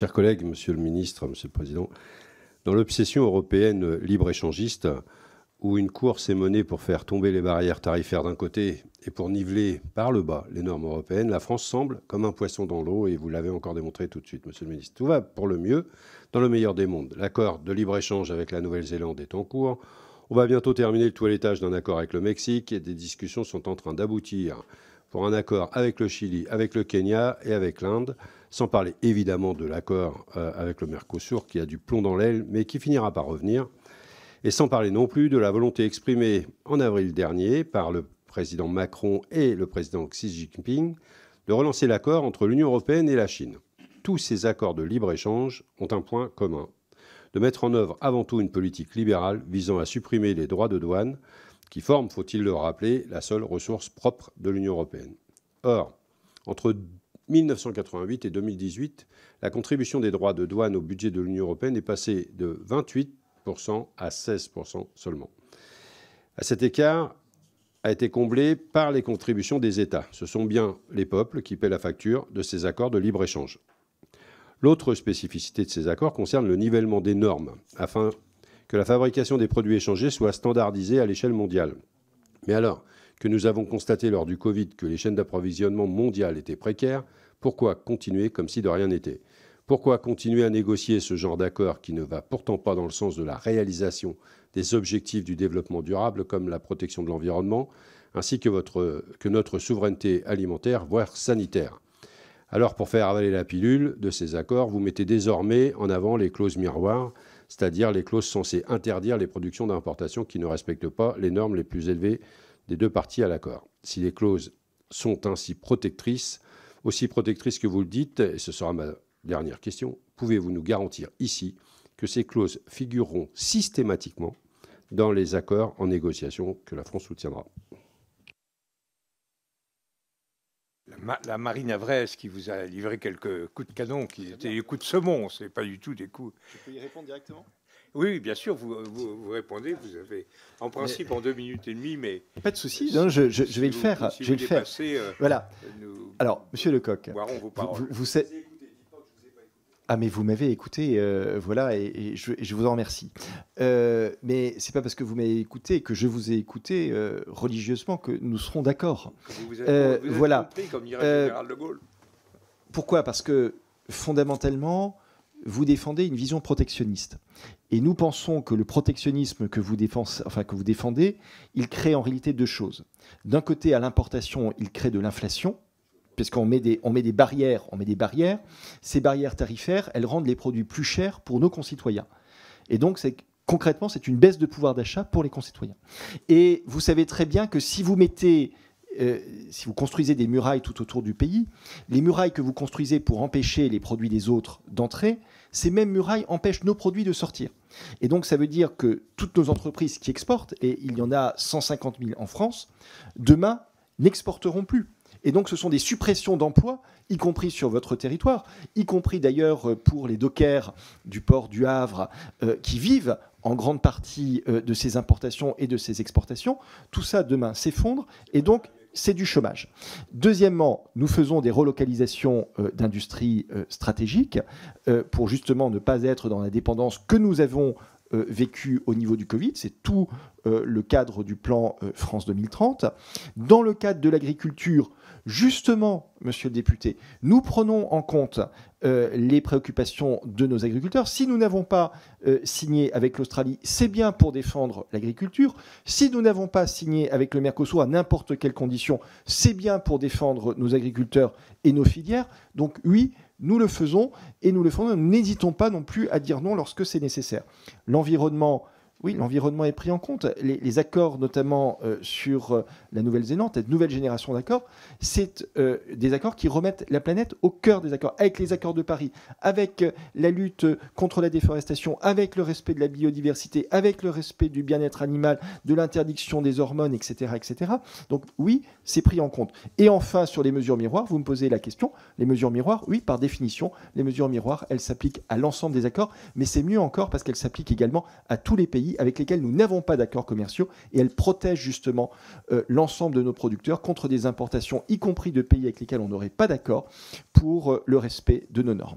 Chers collègues, Monsieur le Ministre, Monsieur le Président, dans l'obsession européenne libre-échangiste, où une course est menée pour faire tomber les barrières tarifaires d'un côté et pour niveler par le bas les normes européennes, la France semble comme un poisson dans l'eau et vous l'avez encore démontré tout de suite, Monsieur le Ministre. Tout va pour le mieux, dans le meilleur des mondes. L'accord de libre-échange avec la Nouvelle-Zélande est en cours. On va bientôt terminer le toilettage d'un accord avec le Mexique et des discussions sont en train d'aboutir pour un accord avec le Chili, avec le Kenya et avec l'Inde, sans parler évidemment de l'accord euh, avec le Mercosur qui a du plomb dans l'aile mais qui finira par revenir, et sans parler non plus de la volonté exprimée en avril dernier par le président Macron et le président Xi Jinping de relancer l'accord entre l'Union européenne et la Chine. Tous ces accords de libre-échange ont un point commun de mettre en œuvre avant tout une politique libérale visant à supprimer les droits de douane qui forme, faut-il le rappeler, la seule ressource propre de l'Union européenne. Or, entre 1988 et 2018, la contribution des droits de douane au budget de l'Union européenne est passée de 28% à 16% seulement. À cet écart a été comblé par les contributions des États. Ce sont bien les peuples qui paient la facture de ces accords de libre-échange. L'autre spécificité de ces accords concerne le nivellement des normes, afin que la fabrication des produits échangés soit standardisée à l'échelle mondiale. Mais alors que nous avons constaté lors du Covid que les chaînes d'approvisionnement mondiales étaient précaires, pourquoi continuer comme si de rien n'était Pourquoi continuer à négocier ce genre d'accord qui ne va pourtant pas dans le sens de la réalisation des objectifs du développement durable comme la protection de l'environnement, ainsi que, que notre souveraineté alimentaire, voire sanitaire alors pour faire avaler la pilule de ces accords, vous mettez désormais en avant les clauses miroirs c'est-à-dire les clauses censées interdire les productions d'importation qui ne respectent pas les normes les plus élevées des deux parties à l'accord. Si les clauses sont ainsi protectrices, aussi protectrices que vous le dites, et ce sera ma dernière question, pouvez-vous nous garantir ici que ces clauses figureront systématiquement dans les accords en négociation que la France soutiendra la marine avraise qui vous a livré quelques coups de canon, qui étaient des coups de saumon, c'est pas du tout des coups. Vous pouvez y répondre directement oui, bien sûr, vous, vous, répondez. Vous avez, en principe, en deux minutes et demie, mais pas de souci. je, vais le faire. je vais le faire. Euh, voilà. Alors, Monsieur Lecoq, vous, vous, ah mais vous m'avez écouté, euh, voilà, et, je, vous en remercie. Euh, mais c'est pas parce que vous m'avez écouté que je vous ai écouté euh, religieusement que nous serons d'accord. Vous voilà. comme dirait Général de Gaulle. Pourquoi Parce que fondamentalement, vous défendez une vision protectionniste. Et nous pensons que le protectionnisme que vous, enfin, que vous défendez, il crée en réalité deux choses. D'un côté, à l'importation, il crée de l'inflation, parce qu'on met des barrières, on met des barrières, ces barrières tarifaires, elles rendent les produits plus chers pour nos concitoyens. Et donc, concrètement, c'est une baisse de pouvoir d'achat pour les concitoyens. Et vous savez très bien que si vous mettez, euh, si vous construisez des murailles tout autour du pays, les murailles que vous construisez pour empêcher les produits des autres d'entrer, ces mêmes murailles empêchent nos produits de sortir. Et donc ça veut dire que toutes nos entreprises qui exportent, et il y en a 150 000 en France, demain n'exporteront plus et donc, ce sont des suppressions d'emplois, y compris sur votre territoire, y compris d'ailleurs euh, pour les dockers du port du Havre euh, qui vivent en grande partie euh, de ces importations et de ces exportations. Tout ça, demain, s'effondre. Et donc, c'est du chômage. Deuxièmement, nous faisons des relocalisations d'industries stratégiques pour justement ne pas être dans la dépendance que nous avons euh, vécu au niveau du Covid, c'est tout euh, le cadre du plan euh, France 2030. Dans le cadre de l'agriculture, justement monsieur le député, nous prenons en compte euh, les préoccupations de nos agriculteurs. Si nous n'avons pas euh, signé avec l'Australie, c'est bien pour défendre l'agriculture. Si nous n'avons pas signé avec le Mercosur à n'importe quelle condition, c'est bien pour défendre nos agriculteurs et nos filières. Donc oui, nous le faisons et nous le faisons. N'hésitons pas non plus à dire non lorsque c'est nécessaire. L'environnement, oui, l'environnement est pris en compte. Les, accords, notamment euh, sur euh, la Nouvelle-Zélande, cette nouvelle génération d'accords, c'est euh, des accords qui remettent la planète au cœur des accords, avec les accords de Paris, avec la lutte contre la déforestation, avec le respect de la biodiversité, avec le respect du bien-être animal, de l'interdiction des hormones, etc., etc. Donc oui, c'est pris en compte. Et enfin, sur les mesures miroirs, vous me posez la question, les mesures miroirs, oui, par définition, les mesures miroirs, elles s'appliquent à l'ensemble des accords, mais c'est mieux encore parce qu'elles s'appliquent également à tous les pays avec lesquels nous n'avons pas d'accords commerciaux et elle protège justement euh, l'ensemble de nos producteurs contre des importations, y compris de pays avec lesquels on n'aurait pas d'accord, pour euh, le respect de nos normes.